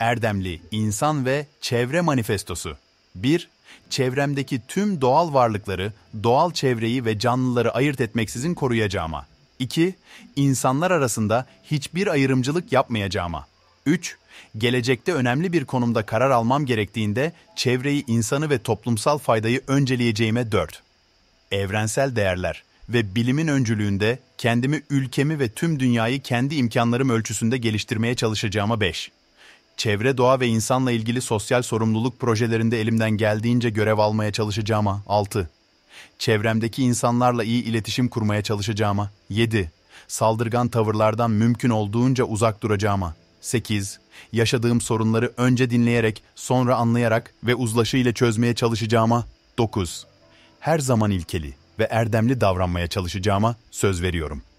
Erdemli İnsan ve Çevre Manifestosu 1. Çevremdeki tüm doğal varlıkları, doğal çevreyi ve canlıları ayırt etmeksizin koruyacağıma. 2. İnsanlar arasında hiçbir ayrımcılık yapmayacağıma. 3. Gelecekte önemli bir konumda karar almam gerektiğinde çevreyi, insanı ve toplumsal faydayı önceleyeceğime 4. Evrensel değerler ve bilimin öncülüğünde kendimi, ülkemi ve tüm dünyayı kendi imkanlarım ölçüsünde geliştirmeye çalışacağıma 5 çevre, doğa ve insanla ilgili sosyal sorumluluk projelerinde elimden geldiğince görev almaya çalışacağıma 6. Çevremdeki insanlarla iyi iletişim kurmaya çalışacağıma 7. Saldırgan tavırlardan mümkün olduğunca uzak duracağıma 8. Yaşadığım sorunları önce dinleyerek, sonra anlayarak ve uzlaşı ile çözmeye çalışacağıma 9. Her zaman ilkeli ve erdemli davranmaya çalışacağıma söz veriyorum.''